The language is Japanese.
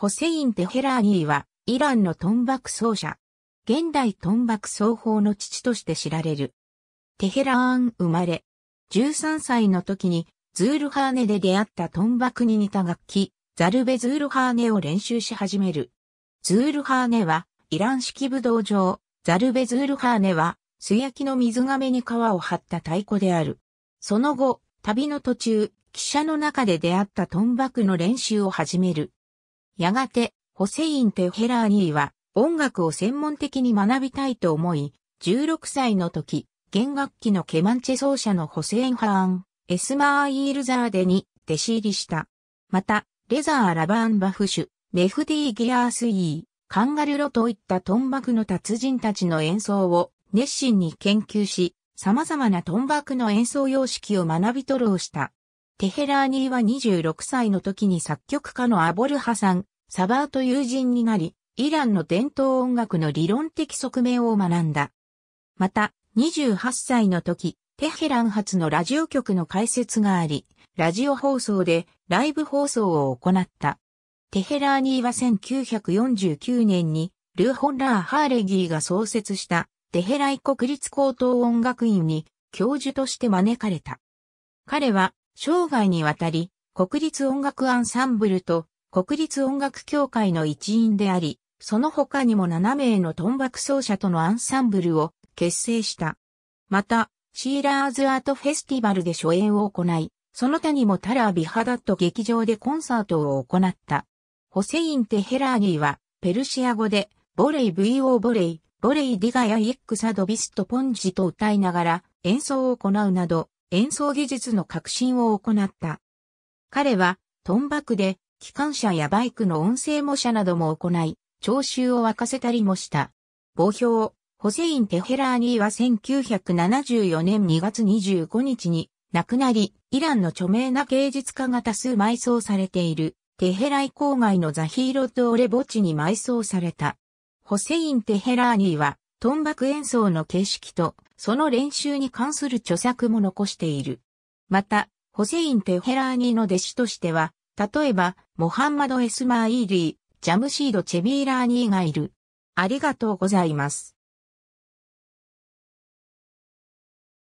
ホセイン・テヘラーニーは、イランのトンバク奏者。現代トンバク奏法の父として知られる。テヘラーン生まれ。13歳の時に、ズールハーネで出会ったトンバクに似た楽器、ザルベズールハーネを練習し始める。ズールハーネは、イラン式武道場、ザルベズールハーネは、素焼きの水亀に皮を張った太鼓である。その後、旅の途中、汽車の中で出会ったトンバクの練習を始める。やがて、ホセイン・テヘラーニーは音楽を専門的に学びたいと思い、16歳の時、弦楽器のケマンチェ奏者のホセイン・ハーン、エスマー・イールザーデに弟子入りした。また、レザー・ラバーン・バフシュ、メフディ・ギアース・イー、カンガルロといったトンバクの達人たちの演奏を熱心に研究し、様々なトンバクの演奏様式を学び取ろうした。テヘラーニーは26歳の時に作曲家のアボルハさん、サバーと友人になり、イランの伝統音楽の理論的側面を学んだ。また、28歳の時、テヘラン発のラジオ局の開設があり、ラジオ放送でライブ放送を行った。テヘラーニーは1949年にルーホンラー・ハーレギーが創設したテヘライ国立高等音楽院に教授として招かれた。彼は生涯にわたり、国立音楽アンサンブルと国立音楽協会の一員であり、その他にも7名のトンバク奏者とのアンサンブルを結成した。また、シーラーズアートフェスティバルで初演を行い、その他にもタラービハダット劇場でコンサートを行った。ホセイン・テヘラーニーは、ペルシア語で、ボレイ VO ボレイ、ボレイディガヤイエックサドビストポンジと歌いながら演奏を行うなど、演奏技術の革新を行った。彼は、トンバクで、機関車やバイクの音声模写なども行い、聴衆を沸かせたりもした。墓標、ホセイン・テヘラーニーは1974年2月25日に亡くなり、イランの著名な芸術家が多数埋葬されている、テヘライ郊外のザヒーロトーレ墓地に埋葬された。ホセイン・テヘラーニーは、トンバク演奏の形式とその練習に関する著作も残している。また、ホセイン・テヘラーニの弟子としては、例えば、モハンマド・エスマーイーリー、ジャムシード・チェビーラーニーがいる。ありがとうございます。